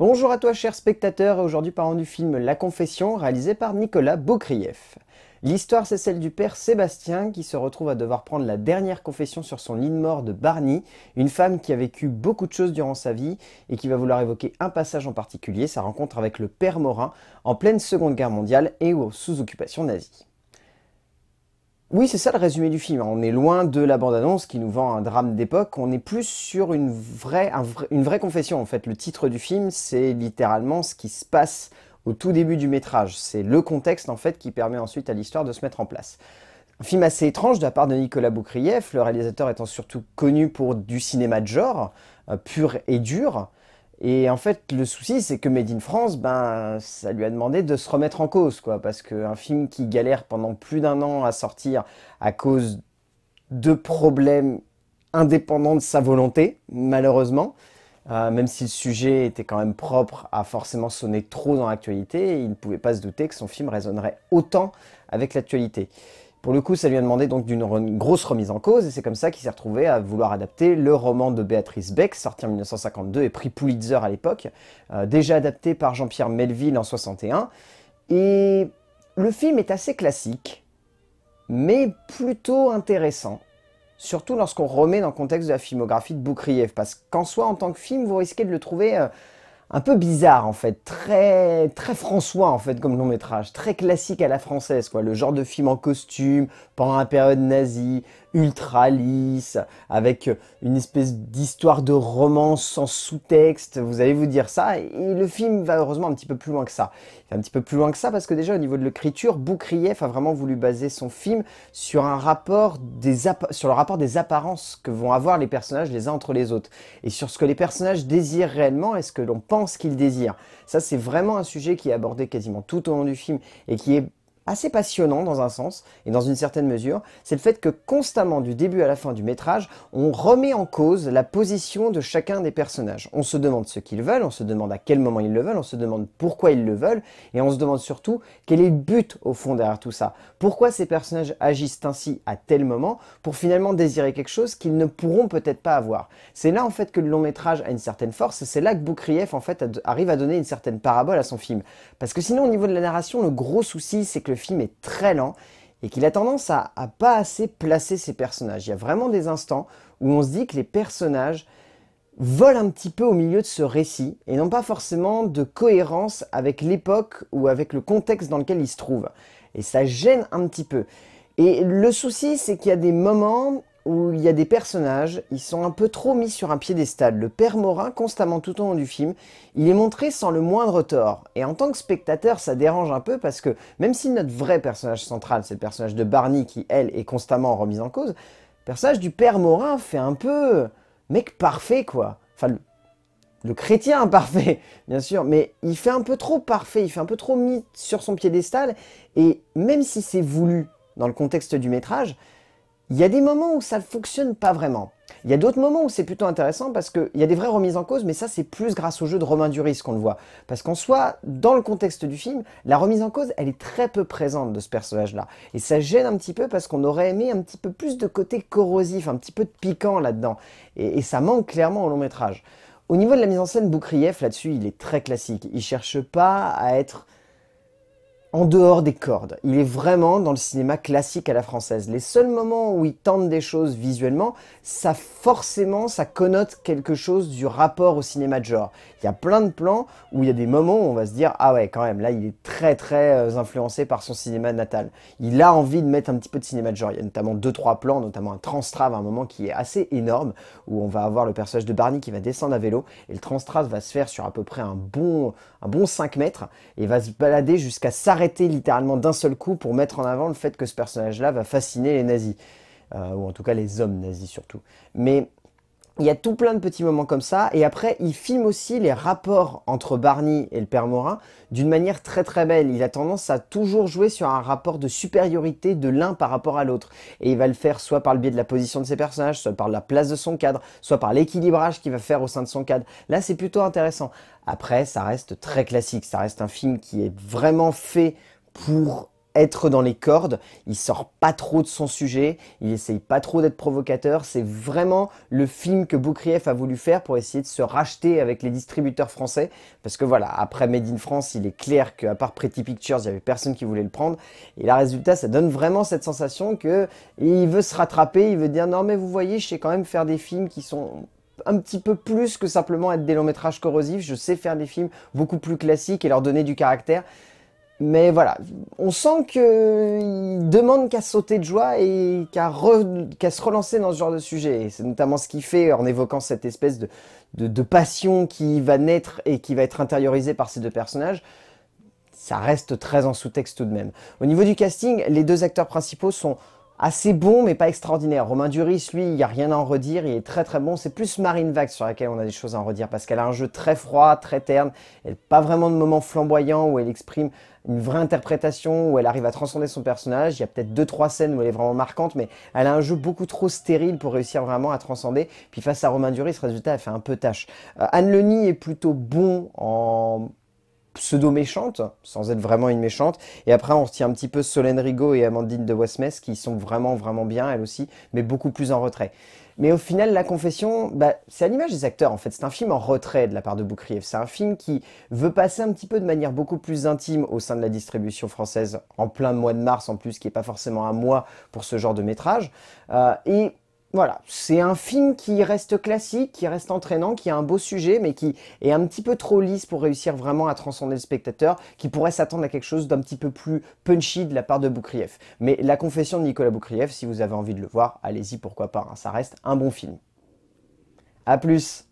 Bonjour à toi cher spectateur, aujourd'hui parlons du film La Confession réalisé par Nicolas Boukrieff. L'histoire c'est celle du père Sébastien qui se retrouve à devoir prendre la dernière confession sur son lit de mort de Barney, une femme qui a vécu beaucoup de choses durant sa vie et qui va vouloir évoquer un passage en particulier, sa rencontre avec le père Morin en pleine seconde guerre mondiale et sous occupation nazie. Oui, c'est ça le résumé du film. On est loin de la bande-annonce qui nous vend un drame d'époque. On est plus sur une vraie, une vraie confession, en fait. Le titre du film, c'est littéralement ce qui se passe au tout début du métrage. C'est le contexte, en fait, qui permet ensuite à l'histoire de se mettre en place. Un film assez étrange de la part de Nicolas Boukrieff, le réalisateur étant surtout connu pour du cinéma de genre, euh, pur et dur. Et en fait, le souci, c'est que Made in France, ben, ça lui a demandé de se remettre en cause, quoi, parce qu'un film qui galère pendant plus d'un an à sortir à cause de problèmes indépendants de sa volonté, malheureusement, euh, même si le sujet était quand même propre à forcément sonner trop dans l'actualité, il ne pouvait pas se douter que son film résonnerait autant avec l'actualité. Pour le coup, ça lui a demandé donc d'une grosse remise en cause, et c'est comme ça qu'il s'est retrouvé à vouloir adapter le roman de Béatrice Beck, sorti en 1952 et prix Pulitzer à l'époque, euh, déjà adapté par Jean-Pierre Melville en 61. Et le film est assez classique, mais plutôt intéressant, surtout lorsqu'on remet dans le contexte de la filmographie de Boukriev, parce qu'en soi, en tant que film, vous risquez de le trouver... Euh, un peu bizarre en fait, très très François en fait comme long métrage, très classique à la française quoi, le genre de film en costume pendant la période nazie, ultra lisse, avec une espèce d'histoire de romance sans sous-texte, vous allez vous dire ça, et le film va heureusement un petit peu plus loin que ça. un petit peu plus loin que ça parce que déjà au niveau de l'écriture, Boukrieff a vraiment voulu baser son film sur un rapport des sur le rapport des apparences que vont avoir les personnages les uns entre les autres, et sur ce que les personnages désirent réellement et ce que l'on pense ce qu'il désire. Ça, c'est vraiment un sujet qui est abordé quasiment tout au long du film et qui est assez passionnant dans un sens et dans une certaine mesure, c'est le fait que constamment du début à la fin du métrage, on remet en cause la position de chacun des personnages. On se demande ce qu'ils veulent, on se demande à quel moment ils le veulent, on se demande pourquoi ils le veulent et on se demande surtout quel est le but au fond derrière tout ça. Pourquoi ces personnages agissent ainsi à tel moment pour finalement désirer quelque chose qu'ils ne pourront peut-être pas avoir. C'est là en fait que le long métrage a une certaine force, c'est là que Boukrieff en fait arrive à donner une certaine parabole à son film. Parce que sinon au niveau de la narration, le gros souci c'est que le film est très lent et qu'il a tendance à, pas assez placer ses personnages. Il y a vraiment des instants où on se dit que les personnages volent un petit peu au milieu de ce récit et n'ont pas forcément de cohérence avec l'époque ou avec le contexte dans lequel ils se trouvent. Et ça gêne un petit peu. Et le souci, c'est qu'il y a des moments où il y a des personnages, ils sont un peu trop mis sur un piédestal. Le père Morin, constamment tout au long du film, il est montré sans le moindre tort. Et en tant que spectateur, ça dérange un peu parce que même si notre vrai personnage central, c'est le personnage de Barney qui, elle, est constamment remise en cause, le personnage du père Morin fait un peu mec parfait, quoi. Enfin, le, le chrétien parfait, bien sûr, mais il fait un peu trop parfait, il fait un peu trop mis sur son piédestal. Et même si c'est voulu dans le contexte du métrage, il y a des moments où ça ne fonctionne pas vraiment. Il y a d'autres moments où c'est plutôt intéressant parce qu'il y a des vraies remises en cause, mais ça c'est plus grâce au jeu de Romain Duris qu'on le voit. Parce qu'en soi, dans le contexte du film, la remise en cause, elle est très peu présente de ce personnage-là. Et ça gêne un petit peu parce qu'on aurait aimé un petit peu plus de côté corrosif, un petit peu de piquant là-dedans. Et, ça manque clairement au long métrage. Au niveau de la mise en scène, Boukrieff, là-dessus, il est très classique. Il cherche pas à être en dehors des cordes. Il est vraiment dans le cinéma classique à la française. Les seuls moments où il tente des choses visuellement, ça forcément, ça connote quelque chose du rapport au cinéma de genre. Il y a plein de plans où il y a des moments où on va se dire ah ouais quand même là il est très très euh, influencé par son cinéma natal. Il a envie de mettre un petit peu de cinéma de genre. Il y a notamment deux trois plans, notamment un transtrave à un moment qui est assez énorme où on va avoir le personnage de Barney qui va descendre à vélo et le transtrave va se faire sur à peu près un bon un bon 5 mètres et va se balader jusqu'à s'arrêter arrêté littéralement d'un seul coup pour mettre en avant le fait que ce personnage-là va fasciner les nazis. Euh, ou en tout cas les hommes nazis surtout. Mais il y a tout plein de petits moments comme ça. Et après, il filme aussi les rapports entre Barney et le père Morin d'une manière très très belle. Il a tendance à toujours jouer sur un rapport de supériorité de l'un par rapport à l'autre. Et il va le faire soit par le biais de la position de ses personnages, soit par la place de son cadre, soit par l'équilibrage qu'il va faire au sein de son cadre. Là, c'est plutôt intéressant. Après, ça reste très classique. Ça reste un film qui est vraiment fait pour être dans les cordes, il sort pas trop de son sujet, il essaye pas trop d'être provocateur, c'est vraiment le film que Boukrieff a voulu faire pour essayer de se racheter avec les distributeurs français, parce que voilà, après Made in France, il est clair qu'à part Pretty Pictures, il y avait personne qui voulait le prendre, et là, résultat, ça donne vraiment cette sensation que il veut se rattraper, il veut dire non mais vous voyez, je sais quand même faire des films qui sont un petit peu plus que simplement être des longs métrages corrosifs, je sais faire des films beaucoup plus classiques et leur donner du caractère, mais voilà, on sent qu'il demande qu'à sauter de joie et qu'à se relancer dans ce genre de sujet. C'est notamment ce qu'il fait en évoquant cette espèce de, de, passion qui va naître et qui va être intériorisée par ces deux personnages. Ça reste très en sous-texte tout de même. Au niveau du casting, les deux acteurs principaux sont assez bon, mais pas extraordinaire. Romain Duris, lui, il n'y a rien à en redire, il est très très bon. C'est plus Marine Vax sur laquelle on a des choses à en redire, parce qu'elle a un jeu très froid, très terne, n'a pas vraiment de moment flamboyant où elle exprime une vraie interprétation, où elle arrive à transcender son personnage. Il y a peut-être deux, trois scènes où elle est vraiment marquante, mais elle a un jeu beaucoup trop stérile pour réussir vraiment à transcender. Puis face à Romain Duris, résultat, elle fait un peu tâche. Euh, Anne Leni est plutôt bon en pseudo-méchante, sans être vraiment une méchante. Et après, on retient un petit peu Solène Rigaud et Amandine de Westmess, qui sont vraiment, vraiment bien, elles aussi, mais beaucoup plus en retrait. Mais au final, La Confession, bah, c'est à l'image des acteurs, en fait. C'est un film en retrait de la part de Boukriev. C'est un film qui veut passer un petit peu de manière beaucoup plus intime au sein de la distribution française, en plein mois de mars en plus, qui n'est pas forcément un mois pour ce genre de métrage. Euh, et voilà, c'est un film qui reste classique, qui reste entraînant, qui a un beau sujet, mais qui est un petit peu trop lisse pour réussir vraiment à transcender le spectateur, qui pourrait s'attendre à quelque chose d'un petit peu plus punchy de la part de Boukrieff. Mais La Confession de Nicolas Boukrieff, si vous avez envie de le voir, allez-y, pourquoi pas, hein, ça reste un bon film. A plus